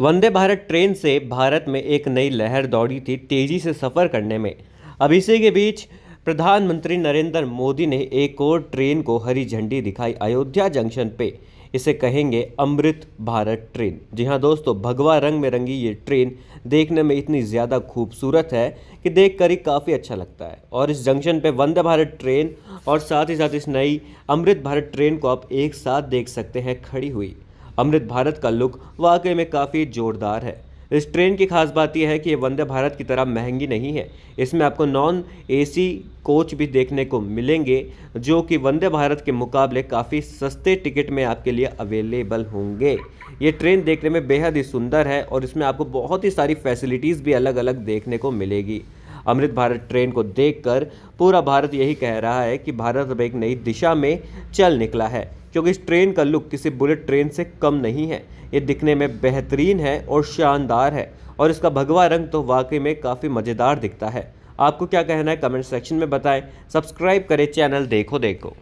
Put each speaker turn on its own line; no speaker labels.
वंदे Bharat train से भारत में एक नई लहर दौड़ी थी तेजी से सफ़र करने में अब इसी के बीच प्रधानमंत्री नरेंद्र मोदी ने एक और ट्रेन को हरी झंडी दिखाई अयोध्या जंक्शन पे इसे कहेंगे अमृत भारत ट्रेन जी हाँ दोस्तों भगवा रंग में रंगी ये ट्रेन देखने में इतनी ज़्यादा खूबसूरत है कि देख कर ही काफ़ी अच्छा लगता है और इस जंक्शन पे वंदे भारत ट्रेन और साथ ही साथ इस नई अमृत भारत ट्रेन को आप एक साथ देख सकते हैं खड़ी हुई अमृत भारत का लुक वाकई में काफ़ी जोरदार है इस ट्रेन की खास बात यह है कि ये वंदे भारत की तरह महंगी नहीं है इसमें आपको नॉन एसी कोच भी देखने को मिलेंगे जो कि वंदे भारत के मुकाबले काफ़ी सस्ते टिकट में आपके लिए अवेलेबल होंगे ये ट्रेन देखने में बेहद ही सुंदर है और इसमें आपको बहुत ही सारी फैसिलिटीज़ भी अलग अलग देखने को मिलेगी अमृत भारत ट्रेन को देखकर पूरा भारत यही कह रहा है कि भारत अब एक नई दिशा में चल निकला है क्योंकि इस ट्रेन का लुक किसी बुलेट ट्रेन से कम नहीं है ये दिखने में बेहतरीन है और शानदार है और इसका भगवा रंग तो वाकई में काफ़ी मज़ेदार दिखता है आपको क्या कहना है कमेंट सेक्शन में बताएं सब्सक्राइब करें चैनल देखो देखो